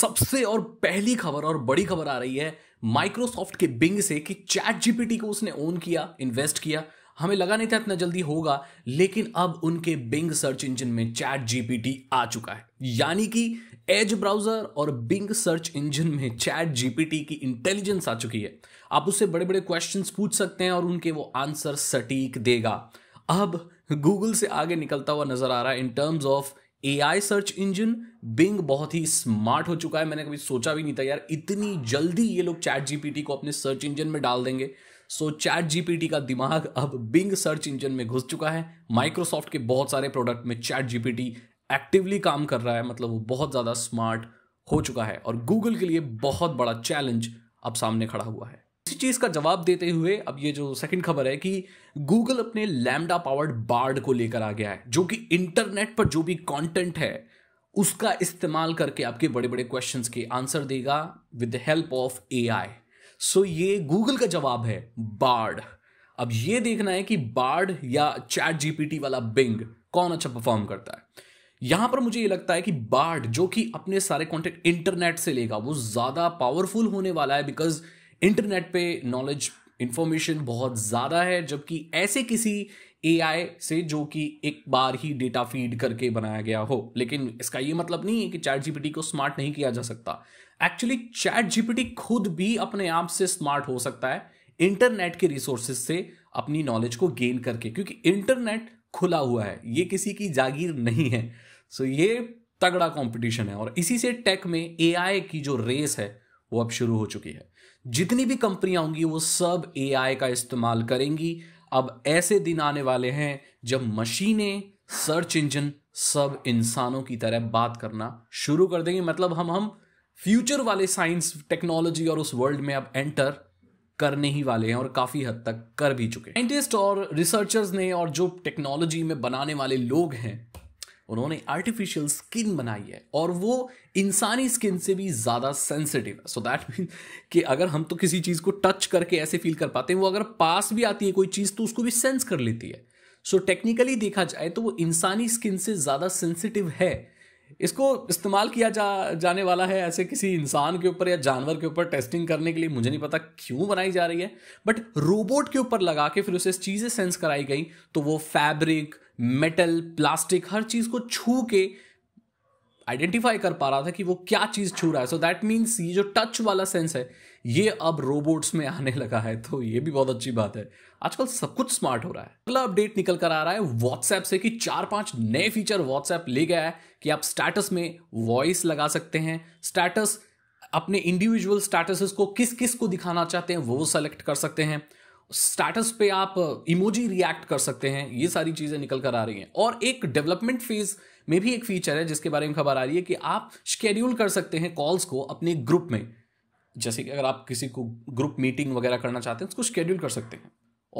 सबसे और पहली खबर और बड़ी खबर आ रही है माइक्रोसॉफ्ट के बिंग से कि चैट जीपीटी को उसने ओन किया इन्वेस्ट किया हमें लगा नहीं था इतना जल्दी होगा लेकिन अब उनके बिंग सर्च इंजन में चैट जीपीटी आ चुका है यानी कि एज ब्राउजर और बिंग सर्च इंजन में चैट जीपीटी की इंटेलिजेंस आ चुकी है आप उससे बड़े बड़े क्वेश्चन पूछ सकते हैं और उनके वो आंसर सटीक देगा अब गूगल से आगे निकलता हुआ नजर आ रहा है in terms of A I search engine Bing बहुत ही स्मार्ट हो चुका है मैंने कभी सोचा भी नहीं था यार इतनी जल्दी ये लोग चैट टी को अपने सर्च इंजन में डाल देंगे सो चैट टी का दिमाग अब बिंग सर्च इंजन में घुस चुका है माइक्रोसॉफ्ट के बहुत सारे प्रोडक्ट में चैट जीपीटी एक्टिवली काम कर रहा है मतलब वो बहुत ज़्यादा स्मार्ट हो चुका है और गूगल के लिए बहुत बड़ा चैलेंज अब सामने खड़ा हुआ है इसी चीज़ का जवाब देते हुए अब ये जो सेकंड खबर है कि गूगल अपने लैमडा पावर्ड बार्ड को लेकर आ गया है जो कि इंटरनेट पर जो भी कंटेंट है उसका इस्तेमाल करके आपके बड़े बड़े क्वेश्चंस के आंसर देगा with the help of A so ये गूगल का जवाब है बार्ड अब ये देखना है कि बार्ड या चैट जीपीटी वाला बिंग कौन अच्छा परफॉर्म करता है यहां पर मुझे ये लगता है कि बार्ड जो कि अपने सारे कॉन्टेंट इंटरनेट से लेगा वो ज़्यादा पावरफुल होने वाला है बिकॉज इंटरनेट पे नॉलेज इंफॉर्मेशन बहुत ज़्यादा है जबकि ऐसे किसी ए से जो कि एक बार ही डेटा फीड करके बनाया गया हो लेकिन इसका ये मतलब नहीं है कि चैट जी को स्मार्ट नहीं किया जा सकता एक्चुअली चैट जी खुद भी अपने आप से स्मार्ट हो सकता है इंटरनेट के रिसोर्सेज से अपनी नॉलेज को गेन करके क्योंकि इंटरनेट खुला हुआ है ये किसी की जागीर नहीं है सो so ये तगड़ा कंपटीशन है और इसी से टेक में एआई की जो रेस है वो अब शुरू हो चुकी है जितनी भी कंपनियां होंगी वो सब ए का इस्तेमाल करेंगी अब ऐसे दिन आने वाले हैं जब मशीनें सर्च इंजन सब इंसानों की तरह बात करना शुरू कर देंगे मतलब हम हम फ्यूचर वाले साइंस टेक्नोलॉजी और उस वर्ल्ड में अब एंटर करने ही वाले हैं और काफ़ी हद तक कर भी चुके हैं साइंटिस्ट और रिसर्चर्स ने और जो टेक्नोलॉजी में बनाने वाले लोग हैं उन्होंने आर्टिफिशियल स्किन बनाई है और वो इंसानी स्किन से भी ज़्यादा सेंसिटिव है सो दैट मीन कि अगर हम तो किसी चीज़ को टच करके ऐसे फील कर पाते हैं वो अगर पास भी आती है कोई चीज़ तो उसको भी सेंस कर लेती है सो so, टेक्निकली देखा जाए तो वो इंसानी स्किन से ज़्यादा सेंसिटिव है इसको इस्तेमाल किया जा जाने वाला है ऐसे किसी इंसान के ऊपर या जानवर के ऊपर टेस्टिंग करने के लिए मुझे नहीं पता क्यों बनाई जा रही है बट रोबोट के ऊपर लगा के फिर उसे चीज़ें सेंस कराई गई तो वो फैब्रिक मेटल प्लास्टिक हर चीज़ को छू के आइडेंटिफाई कर पा रहा था कि वो क्या चीज़ छू रहा है सो दैट मीन्स ये जो टच वाला सेंस है ये अब रोबोट्स में आने लगा है तो ये भी बहुत अच्छी बात है आजकल सब कुछ स्मार्ट हो रहा है अगला अपडेट निकल कर आ रहा है व्हाट्सएप से कि चार पांच नए फीचर व्हाट्सएप ले गया है कि आप स्टेटस में वॉइस लगा सकते हैं स्टेटस अपने इंडिविजुअल स्टेटसेस को किस किस को दिखाना चाहते हैं वो सेलेक्ट कर सकते हैं स्टेटस पे आप इमोजी रिएक्ट कर सकते हैं ये सारी चीज़ें निकल कर आ रही हैं और एक डेवलपमेंट फेज़ में भी एक फीचर है जिसके बारे में खबर आ रही है कि आप शेड्यूल कर सकते हैं कॉल्स को अपने ग्रुप में जैसे कि अगर आप किसी को ग्रुप मीटिंग वगैरह करना चाहते हैं उसको शेड्यूल कर सकते हैं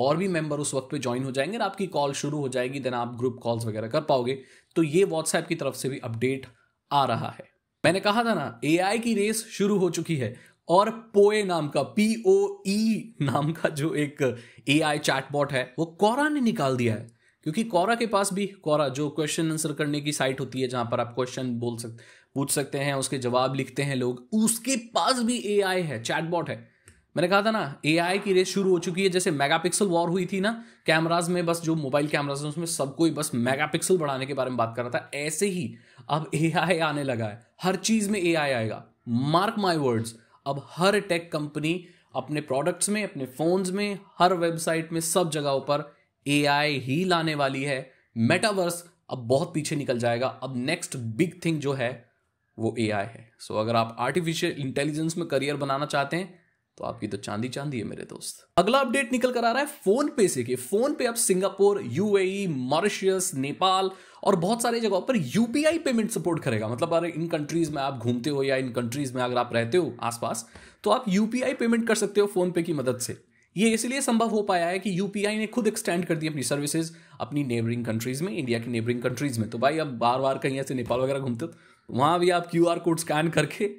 और भी मेंबर उस वक्त पे ज्वाइन हो जाएंगे और आपकी कॉल शुरू हो जाएगी देन आप ग्रुप कॉल्स वगैरह कर पाओगे तो ये व्हाट्सएप की तरफ से भी अपडेट आ रहा है मैंने कहा था ना ए की रेस शुरू हो चुकी है और पोए नाम का पी ओ ई नाम का जो एक ए आई चैटबॉट है वो कौरा ने निकाल दिया है क्योंकि कोरा के पास भी कोरा जो क्वेश्चन आंसर करने की साइट होती है जहां पर आप क्वेश्चन बोल सकते पूछ सकते हैं उसके जवाब लिखते हैं लोग उसके पास भी ए है चैटबॉट है मैंने कहा था ना ए की रेस शुरू हो चुकी है जैसे मेगापिक्सल वॉर हुई थी ना कैमराज में बस जो मोबाइल कैमराज है उसमें सबको ही बस मेगापिक्सल बढ़ाने के बारे में बात कर रहा था ऐसे ही अब ए आने लगा है हर चीज़ में ए आएगा मार्क माई वर्ड्स अब हर टेक कंपनी अपने प्रोडक्ट्स में अपने फ़ोन्स में हर वेबसाइट में सब जगहों पर एआई ही लाने वाली है मेटावर्स अब बहुत पीछे निकल जाएगा अब नेक्स्ट बिग थिंग जो है वो एआई है सो so, अगर आप आर्टिफिशियल इंटेलिजेंस में करियर बनाना चाहते हैं तो आपकी तो चांदी चांदी है मेरे दोस्त अगला अपडेट निकल कर आ रहा है फोन पे से कि फोन पे अब Singapore UAE Mauritius e, Nepal और बहुत सारे जगहों पर यूपीआई पेमेंट सपोर्ट करेगा मतलब अगर इन कंट्रीज में आप घूमते हो या इन कंट्रीज में अगर आप रहते हो आसपास तो आप यूपीआई पेमेंट कर सकते हो फोन पे की मदद से ये इसलिए संभव हो पाया है कि यूपीआई ने खुद एक्सटेंड कर दी अपनी सर्विसेज अपनी नेबरिंग कंट्रीज में इंडिया की नेबरिंग कंट्रीज में तो भाई आप बार बार कहीं ऐसे नेपाल वगैरह घूमते हो तो वहाँ भी आप क्यू कोड स्कैन करके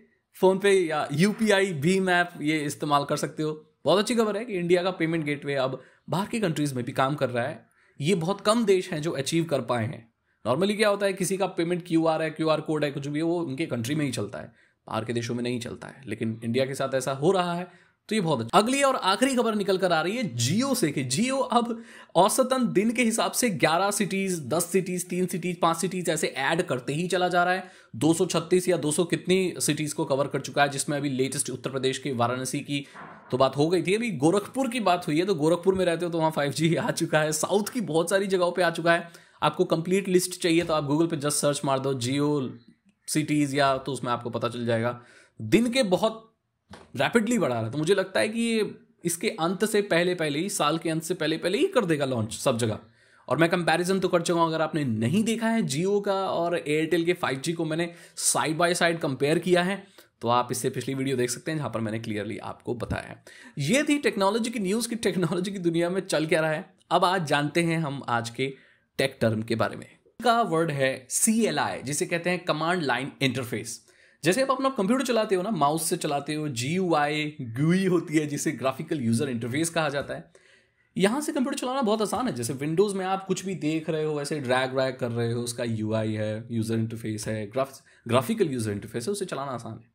फ़ोन पे या यू भीम ऐप ये इस्तेमाल कर सकते हो बहुत अच्छी खबर है कि इंडिया का पेमेंट गेटवे अब बाहर की कंट्रीज़ में भी काम कर रहा है ये बहुत कम देश हैं जो अचीव कर पाए हैं नॉर्मली क्या होता है किसी का पेमेंट क्यू है क्यू कोड है कुछ भी है वो उनके कंट्री में ही चलता है बाहर के देशों में नहीं चलता है लेकिन इंडिया के साथ ऐसा हो रहा है तो ये बहुत अच्छा अगली और आखिरी खबर निकल कर आ रही है जियो से कि जियो अब औसतन दिन के हिसाब से 11 सिटीज 10 सिटीज 3 सिटीज 5 सिटीज ऐसे ऐड करते ही चला जा रहा है 236 या 200 कितनी सिटीज को कवर कर चुका है जिसमें अभी लेटेस्ट उत्तर प्रदेश के वाराणसी की तो बात हो गई थी अभी गोरखपुर की बात हुई है तो गोरखपुर में रहते हो तो वहां फाइव आ चुका है साउथ की बहुत सारी जगहों पर आ चुका है आपको कंप्लीट लिस्ट चाहिए तो आप गूगल पर जस्ट सर्च मार दो जियो सिटीज़ या तो उसमें आपको पता चल जाएगा दिन के बहुत रैपिडली बढ़ा रहा है तो मुझे लगता है कि ये इसके अंत से पहले पहले ही साल के अंत से पहले पहले ही कर देगा लॉन्च सब जगह और मैं कंपैरिजन तो कर चुका हूँ अगर आपने नहीं देखा है जियो का और एयरटेल के 5G को मैंने साइड बाय साइड कंपेयर किया है तो आप इससे पिछली वीडियो देख सकते हैं जहाँ पर मैंने क्लियरली आपको बताया है ये थी टेक्नोलॉजी की न्यूज़ की टेक्नोलॉजी की दुनिया में चल क्या रहा है अब आज जानते हैं हम आज के टेक टर्म के बारे में का वर्ड है सी जिसे कहते हैं कमांड लाइन इंटरफेस जैसे आप अपना कंप्यूटर चलाते हो ना माउस से चलाते हो जी आई ग्यूई होती है जिसे ग्राफिकल यूजर इंटरफेस कहा जाता है यहाँ से कंप्यूटर चलाना बहुत आसान है जैसे विंडोज में आप कुछ भी देख रहे हो ऐसे ड्रैग व्रैग कर रहे हो उसका यू है यूजर इंटरफेस है ग्राफ ग्राफिकल यूजर इंटरफेस है उसे चलाना आसान है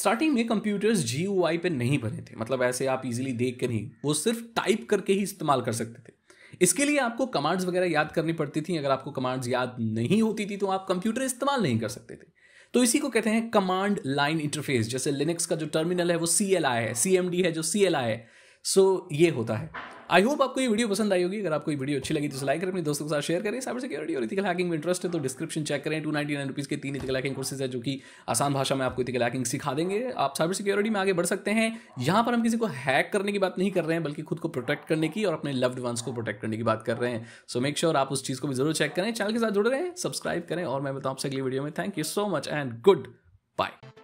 स्टार्टिंग में कंप्यूटर्स जी ओ आई पर नहीं बने थे मतलब ऐसे आप इजीली देख के नहीं वो सिर्फ टाइप करके ही इस्तेमाल कर सकते थे इसके लिए आपको कमांड्स वगैरह याद करनी पड़ती थी अगर आपको कमांड्स याद नहीं होती थी तो आप कंप्यूटर इस्तेमाल नहीं कर सकते थे तो इसी को कहते हैं कमांड लाइन इंटरफेस जैसे लिनक्स का जो टर्मिनल है वो सी है सी है जो सी है सो so, ये होता है आई होप आपको ये वीडियो पसंद आई होगी अगर आपको ये वीडियो अच्छी लगी तो लाइक करें अपने दोस्तों के साथ शेयर करें साइबर सिक्योरिटी और इथिकल हैकिंग में इंटरेस्ट है तो डिस्क्रिप्शन चेक करें टू नाइन रुपीज़ के तीन इथिकल हैकिंग कोर्सेज है जो कि आसान भाषा में आपको इथिकल हैकिंग सिखा देंगे आप साइबर सिक्योरिटी में आगे बढ़ सकते हैं यहाँ पर हम किसी को हैक करने की बात नहीं कर रहे हैं बल्कि खुद को प्रोटेक्ट करने की और अपने लव्ड वंस को प्रोटेक्ट करने की बात कर रहे हैं सो मेक श्योर आप उस चीज़ को भी जरूर चेक करें चैनल के साथ जुड़ रहे हैं सब्सक्राइब करें और मैं बताऊँ आपसे अगली वीडियो में thank you so much and good bye